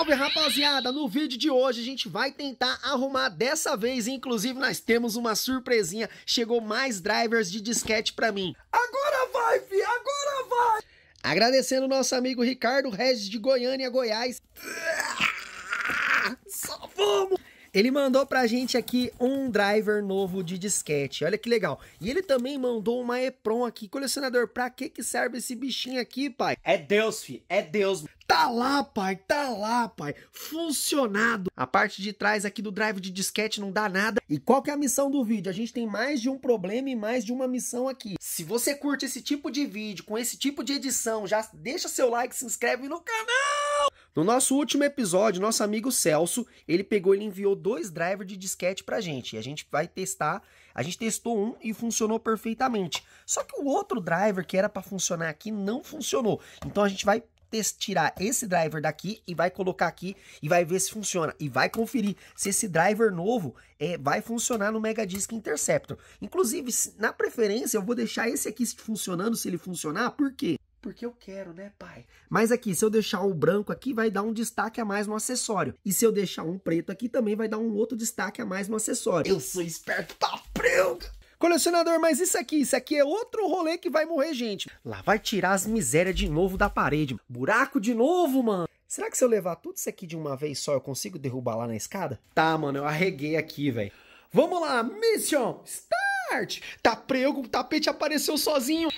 Salve rapaziada! No vídeo de hoje a gente vai tentar arrumar dessa vez, inclusive nós temos uma surpresinha, chegou mais drivers de disquete pra mim. Agora vai, fi, agora vai! Agradecendo nosso amigo Ricardo Regis de Goiânia, Goiás. Só vamos! Ele mandou pra gente aqui um driver novo de disquete. Olha que legal. E ele também mandou uma EPROM aqui. Colecionador, pra que que serve esse bichinho aqui, pai? É Deus, fi. É Deus. Tá lá, pai, tá lá, pai. Funcionado. A parte de trás aqui do drive de disquete não dá nada. E qual que é a missão do vídeo? A gente tem mais de um problema e mais de uma missão aqui. Se você curte esse tipo de vídeo, com esse tipo de edição, já deixa seu like, se inscreve no canal. No nosso último episódio, nosso amigo Celso, ele pegou e enviou dois drivers de disquete pra gente. E a gente vai testar. A gente testou um e funcionou perfeitamente. Só que o outro driver que era para funcionar aqui não funcionou. Então a gente vai tirar esse driver daqui e vai colocar aqui e vai ver se funciona. E vai conferir se esse driver novo é, vai funcionar no Mega Disk Interceptor. Inclusive, na preferência, eu vou deixar esse aqui funcionando, se ele funcionar, por quê? porque eu quero, né, pai? Mas aqui, se eu deixar o branco aqui, vai dar um destaque a mais no acessório. E se eu deixar um preto aqui, também vai dar um outro destaque a mais no acessório. Eu sou esperto pra prega! Colecionador, mas isso aqui, isso aqui é outro rolê que vai morrer gente. Lá vai tirar as misérias de novo da parede. Buraco de novo, mano. Será que se eu levar tudo isso aqui de uma vez só, eu consigo derrubar lá na escada? Tá, mano, eu arreguei aqui, velho. Vamos lá, mission, start! Tá prego, o tapete apareceu sozinho.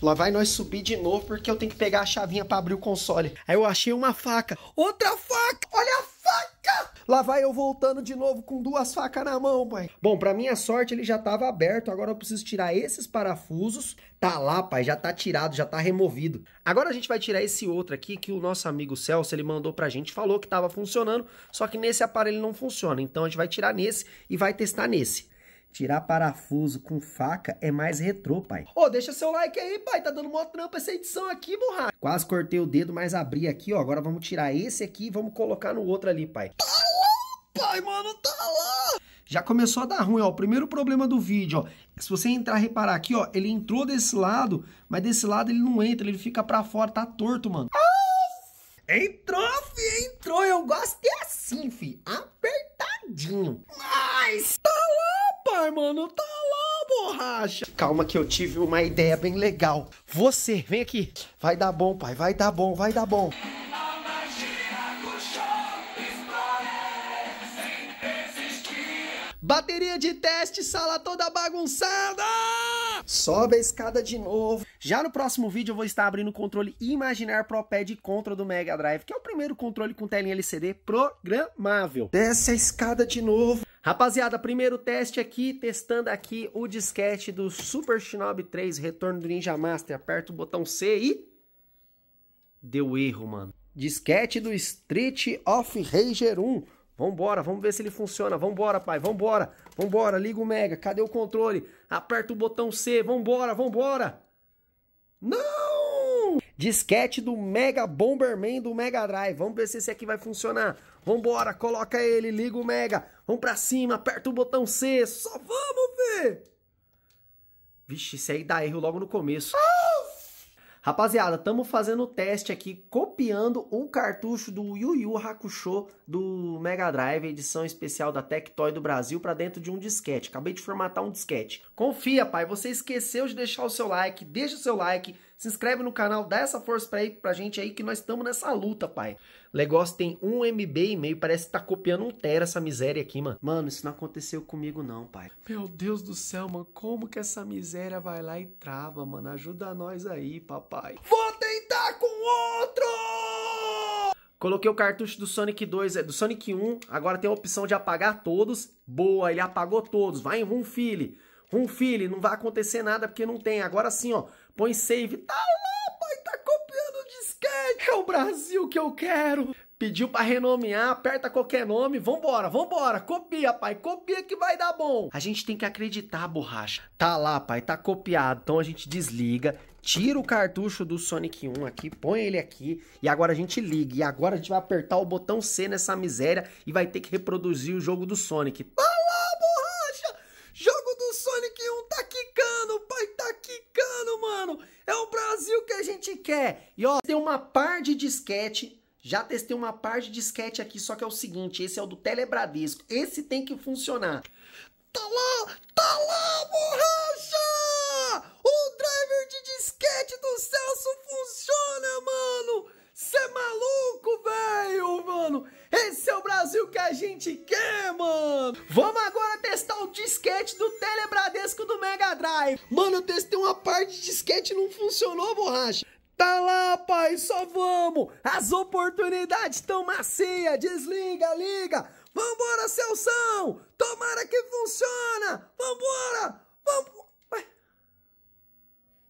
Lá vai nós subir de novo porque eu tenho que pegar a chavinha para abrir o console. Aí eu achei uma faca. Outra faca! Olha a faca! Lá vai eu voltando de novo com duas facas na mão, pai. Bom, pra minha sorte ele já tava aberto. Agora eu preciso tirar esses parafusos. Tá lá, pai, já tá tirado, já tá removido. Agora a gente vai tirar esse outro aqui que o nosso amigo Celso, ele mandou pra gente, falou que tava funcionando, só que nesse aparelho não funciona. Então a gente vai tirar nesse e vai testar nesse. Tirar parafuso com faca é mais retrô, pai. Ô, oh, deixa seu like aí, pai. Tá dando mó trampa essa edição aqui, morra. Quase cortei o dedo, mas abri aqui, ó. Agora vamos tirar esse aqui e vamos colocar no outro ali, pai. Tá lá, pai, mano, tá lá. Já começou a dar ruim, ó. O primeiro problema do vídeo, ó. Se você entrar reparar aqui, ó, ele entrou desse lado, mas desse lado ele não entra, ele fica pra fora, tá torto, mano. Ah, entrou, fi, entrou. Eu gosto de é assim, fi. Apertadinho. Mas... Tá Uai, mano, tá lá, borracha. Calma que eu tive uma ideia bem legal. Você, vem aqui. Vai dar bom, pai, vai dar bom, vai dar bom. Bateria de teste, sala toda bagunçada! sobe a escada de novo. Já no próximo vídeo eu vou estar abrindo o controle Imaginar Pro Pad Contra do Mega Drive, que é o primeiro controle com tela LCD programável. Desce a escada de novo. Rapaziada, primeiro teste aqui, testando aqui o disquete do Super Shinobi 3, retorno do Ninja Master. Aperta o botão C e... Deu erro, mano. Disquete do Street of Rager 1. Vambora, vamos ver se ele funciona. Vambora, pai, vambora. Vambora, liga o Mega. Cadê o controle? Aperta o botão C. Vambora, vambora. Não! Disquete do Mega Bomberman do Mega Drive. Vamos ver se esse aqui vai funcionar. Vambora, coloca ele, liga o Mega. Vamos pra cima, aperta o botão C. Só vamos ver. Vixe, isso aí dá erro logo no começo. Ah! Rapaziada, estamos fazendo o teste aqui copiando o cartucho do Yu Yu Hakusho do Mega Drive, edição especial da Tectoy do Brasil, para dentro de um disquete. Acabei de formatar um disquete. Confia, pai, você esqueceu de deixar o seu like. Deixa o seu like, se inscreve no canal, dá essa força pra, aí, pra gente aí que nós estamos nessa luta, pai. O negócio tem 1 MB e meio, parece que tá copiando um tera essa miséria aqui, mano. Mano, isso não aconteceu comigo não, pai. Meu Deus do céu, mano, como que essa miséria vai lá e trava, mano? Ajuda nós aí, papai. Vou outro! Coloquei o cartucho do Sonic 2, é, do Sonic 1, agora tem a opção de apagar todos. Boa, ele apagou todos. Vai em um Fill. Um Fill, não vai acontecer nada porque não tem. Agora sim, ó, põe save. Tá lá, pai, tá copiando o disquete. É o Brasil que eu quero. Pediu para renomear, aperta qualquer nome, vambora, vambora, copia, pai, copia que vai dar bom. A gente tem que acreditar, borracha. Tá lá, pai, tá copiado. Então a gente desliga, tira o cartucho do Sonic 1 aqui, põe ele aqui e agora a gente liga. E agora a gente vai apertar o botão C nessa miséria e vai ter que reproduzir o jogo do Sonic. Tá lá, borracha! Jogo do Sonic 1 tá quicando, pai, tá quicando, mano! É o Brasil que a gente quer! E ó, tem uma par de disquete já testei uma parte de disquete aqui, só que é o seguinte, esse é o do Telebradesco. Esse tem que funcionar. Tá lá, tá lá, borracha! mano. Vamos agora testar o disquete do Telebradesco do Mega Drive. Mano, eu testei uma parte de disquete e não funcionou, borracha. Tá lá, pai, só vamos. As oportunidades estão macia. Desliga, liga. Vambora, Celção. Tomara que funciona. Vambora. Vambora. Ué.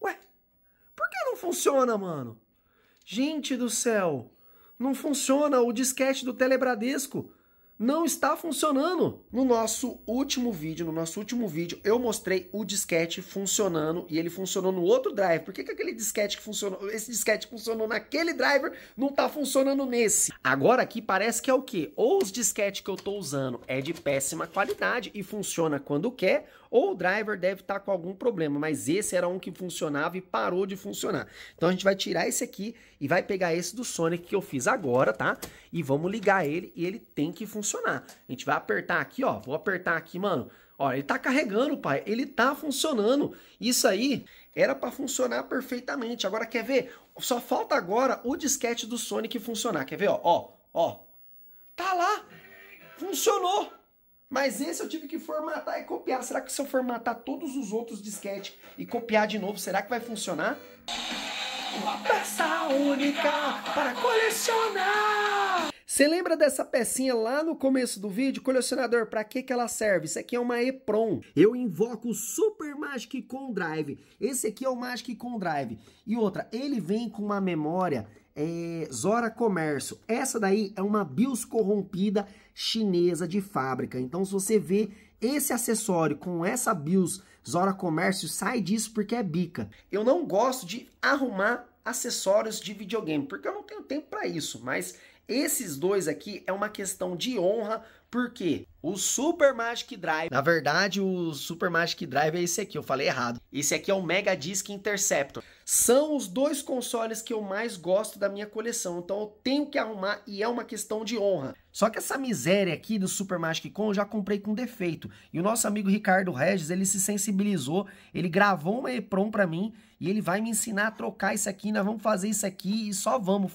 Ué. Por que não funciona, mano? Gente do céu. Não funciona o disquete do Telebradesco não está funcionando. No nosso último vídeo, no nosso último vídeo, eu mostrei o disquete funcionando e ele funcionou no outro drive. Por que, que aquele disquete que funcionou, esse disquete que funcionou naquele driver não está funcionando nesse? Agora aqui parece que é o quê? Ou os disquetes que eu estou usando é de péssima qualidade e funciona quando quer, ou o driver deve estar tá com algum problema, mas esse era um que funcionava e parou de funcionar. Então a gente vai tirar esse aqui e vai pegar esse do Sonic que eu fiz agora, tá? E vamos ligar ele e ele tem que funcionar. A gente vai apertar aqui, ó, vou apertar aqui, mano, Ó, ele tá carregando, pai. Ele tá funcionando. Isso aí era para funcionar perfeitamente. Agora quer ver? Só falta agora o disquete do Sonic funcionar. Quer ver, ó? Ó, ó. Tá lá. Funcionou. Mas esse eu tive que formatar e copiar. Será que se eu formatar todos os outros disquetes e copiar de novo, será que vai funcionar? Uma peça única para colecionar! Você lembra dessa pecinha lá no começo do vídeo? Colecionador, para que, que ela serve? Isso aqui é uma EPROM. Eu invoco o Super Magic Com Drive. Esse aqui é o Magic Com Drive. E outra, ele vem com uma memória é, Zora Comércio. Essa daí é uma BIOS corrompida chinesa de fábrica. Então, se você vê esse acessório com essa BIOS Zora Comércio, sai disso porque é bica. Eu não gosto de arrumar acessórios de videogame, porque eu não tenho tempo para isso, mas esses dois aqui é uma questão de honra, porque o Super Magic Drive, na verdade, o Super Magic Drive é esse aqui, eu falei errado. Esse aqui é o Mega Disk Interceptor. São os dois consoles que eu mais gosto da minha coleção, então eu tenho que arrumar e é uma questão de honra. Só que essa miséria aqui do Super Magic Con eu já comprei com defeito. E o nosso amigo Ricardo Regis, ele se sensibilizou, ele gravou uma EPROM para mim e ele vai me ensinar a trocar isso aqui, nós vamos fazer isso aqui e só vamos.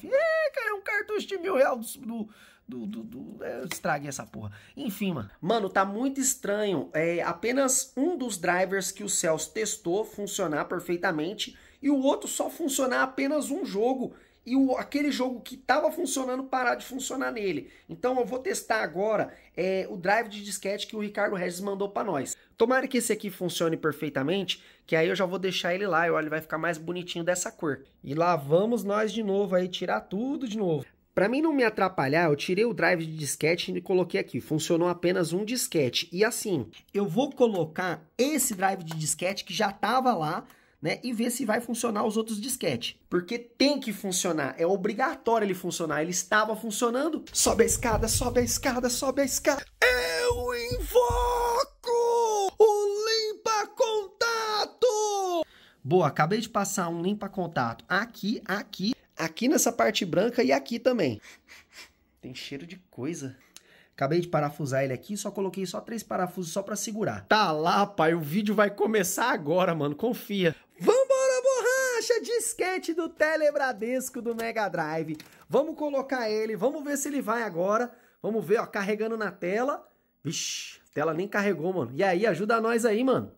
200 mil reais do, do, do, do, é, estraguei essa porra. Enfim, mano. Mano, tá muito estranho. É apenas um dos drivers que o Celso testou funcionar perfeitamente e o outro só funcionar apenas um jogo. E o, aquele jogo que tava funcionando parar de funcionar nele. Então eu vou testar agora é, o drive de disquete que o Ricardo Regis mandou para nós. Tomara que esse aqui funcione perfeitamente, que aí eu já vou deixar ele lá, e olha, ele vai ficar mais bonitinho dessa cor. E lá vamos nós de novo aí, tirar tudo de novo. Para mim não me atrapalhar, eu tirei o drive de disquete e coloquei aqui. Funcionou apenas um disquete. E assim, eu vou colocar esse drive de disquete que já estava lá, né, e ver se vai funcionar os outros disquete. Porque tem que funcionar, é obrigatório ele funcionar. Ele estava funcionando. Sobe a escada, sobe a escada, sobe a escada. Eu invoco o limpa contato. Boa, acabei de passar um limpa contato aqui, aqui aqui nessa parte branca e aqui também. Tem cheiro de coisa. Acabei de parafusar ele aqui, só coloquei só três parafusos só para segurar. Tá lá, pai, o vídeo vai começar agora, mano, confia. Vambora, borracha, disquete do Telebradesco do Mega Drive. Vamos colocar ele, vamos ver se ele vai agora. Vamos ver, ó, carregando na tela. Vixe, a tela nem carregou, mano. E aí, ajuda nós aí, mano.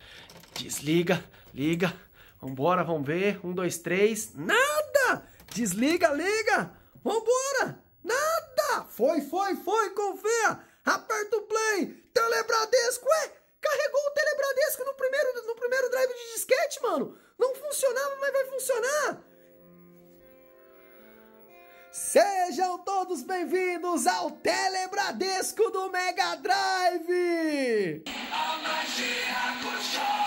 Desliga, liga. Vambora, vamos ver. Um, dois, três. Não! Desliga, liga! Vambora! Nada! Foi, foi, foi, confia! Aperta o play! Telebradesco! Ué, carregou o Telebradesco no primeiro, no primeiro drive de disquete, mano! Não funcionava, mas vai funcionar! Sejam todos bem-vindos ao Telebradesco do Mega Drive! A magia puxou.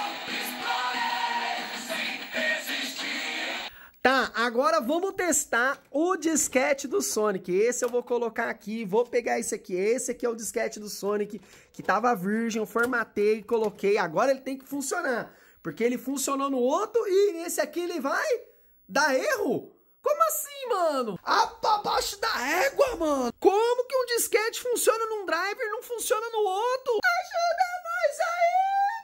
Tá, agora vamos testar o disquete do Sonic. Esse eu vou colocar aqui, vou pegar esse aqui. Esse aqui é o disquete do Sonic, que tava virgem, eu formatei, coloquei. Agora ele tem que funcionar, porque ele funcionou no outro e nesse aqui ele vai dar erro? Como assim, mano? Ah, abaixo da égua, mano! Como que um disquete funciona num driver e não funciona no outro? Ajuda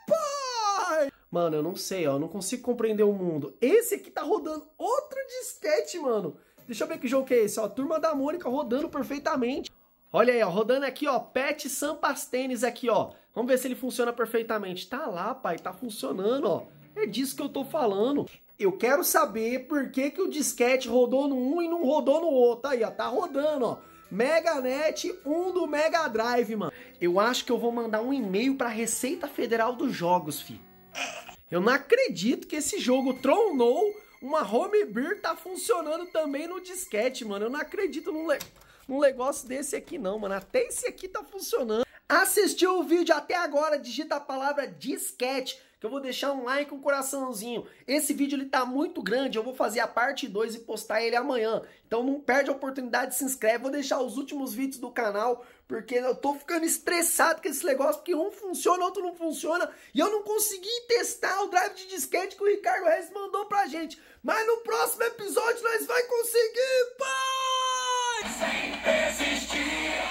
nós aí, pai! Mano, eu não sei, ó, eu não consigo compreender o mundo. Esse aqui tá rodando outro disquete, mano. Deixa eu ver que jogo que é esse, ó. Turma da Mônica rodando perfeitamente. Olha aí, ó, rodando aqui, ó, Pet Sampas Tênis aqui, ó. Vamos ver se ele funciona perfeitamente. Tá lá, pai, tá funcionando, ó. É disso que eu tô falando. Eu quero saber por que, que o disquete rodou no um e não rodou no outro. Aí, ó, tá rodando, ó. MegaNet 1 do Mega Drive, mano. Eu acho que eu vou mandar um e-mail pra Receita Federal dos Jogos, fi. Eu não acredito que esse jogo tronou uma home beer tá funcionando também no disquete, mano. Eu não acredito num, num negócio desse aqui não, mano. Até esse aqui tá funcionando. Assistiu o vídeo até agora, digita a palavra disquete eu vou deixar um like, um coraçãozinho. Esse vídeo ele tá muito grande, eu vou fazer a parte 2 e postar ele amanhã. Então não perde a oportunidade, se inscreve. Vou deixar os últimos vídeos do canal, porque eu tô ficando estressado com esse negócio, porque um funciona, outro não funciona, e eu não consegui testar o drive de disquete que o Ricardo Reis mandou pra gente. Mas no próximo episódio nós vai conseguir, pai! Sem persistir.